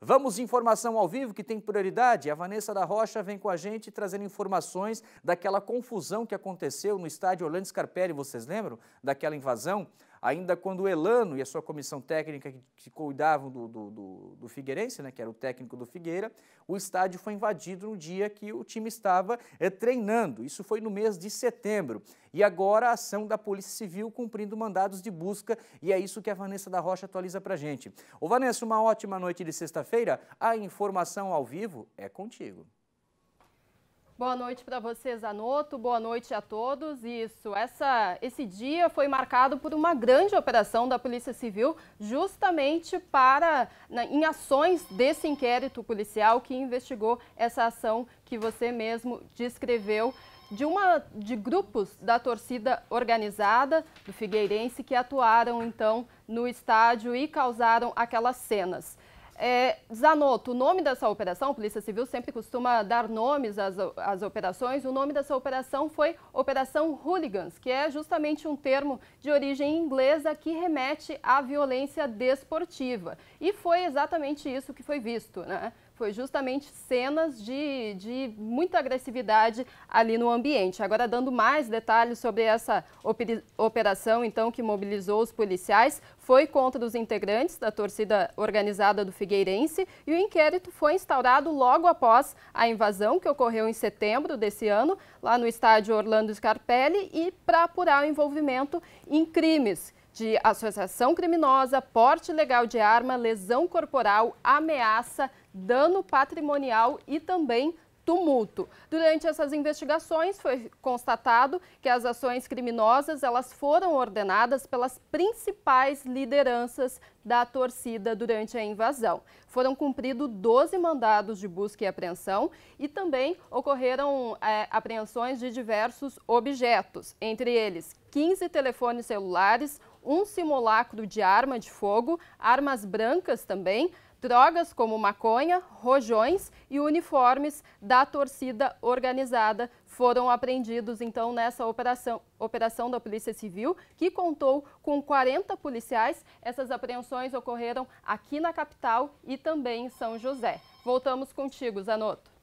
Vamos informação ao vivo que tem prioridade. A Vanessa da Rocha vem com a gente trazendo informações daquela confusão que aconteceu no estádio Orlando Scarpelli, vocês lembram daquela invasão? Ainda quando o Elano e a sua comissão técnica que cuidavam do, do, do do Figueirense, né, que era o técnico do Figueira, o estádio foi invadido no dia que o time estava é, treinando. Isso foi no mês de setembro. E agora a ação da Polícia Civil cumprindo mandados de busca, e é isso que a Vanessa da Rocha atualiza pra gente. Ô Vanessa, uma ótima noite de sexta-feira. A informação ao vivo é contigo. Boa noite para vocês, Anoto. Boa noite a todos. Isso, essa, esse dia foi marcado por uma grande operação da Polícia Civil, justamente para na, em ações desse inquérito policial que investigou essa ação que você mesmo descreveu de uma de grupos da torcida organizada do Figueirense que atuaram então no estádio e causaram aquelas cenas. É, Zanotto, o nome dessa operação, a Polícia Civil sempre costuma dar nomes às, às operações, o nome dessa operação foi Operação Hooligans, que é justamente um termo de origem inglesa que remete à violência desportiva. E foi exatamente isso que foi visto, né? foi justamente cenas de, de muita agressividade ali no ambiente. Agora, dando mais detalhes sobre essa operação, então, que mobilizou os policiais, foi contra os integrantes da torcida organizada do Figueirense e o inquérito foi instaurado logo após a invasão que ocorreu em setembro desse ano, lá no estádio Orlando Scarpelli, e para apurar o envolvimento em crimes de associação criminosa, porte ilegal de arma, lesão corporal, ameaça, dano patrimonial e também tumulto. Durante essas investigações foi constatado que as ações criminosas elas foram ordenadas pelas principais lideranças da torcida durante a invasão. Foram cumpridos 12 mandados de busca e apreensão e também ocorreram é, apreensões de diversos objetos, entre eles 15 telefones celulares, um simulacro de arma de fogo, armas brancas também, drogas como maconha, rojões e uniformes da torcida organizada foram apreendidos então nessa operação, operação da Polícia Civil, que contou com 40 policiais. Essas apreensões ocorreram aqui na capital e também em São José. Voltamos contigo, Zanotto.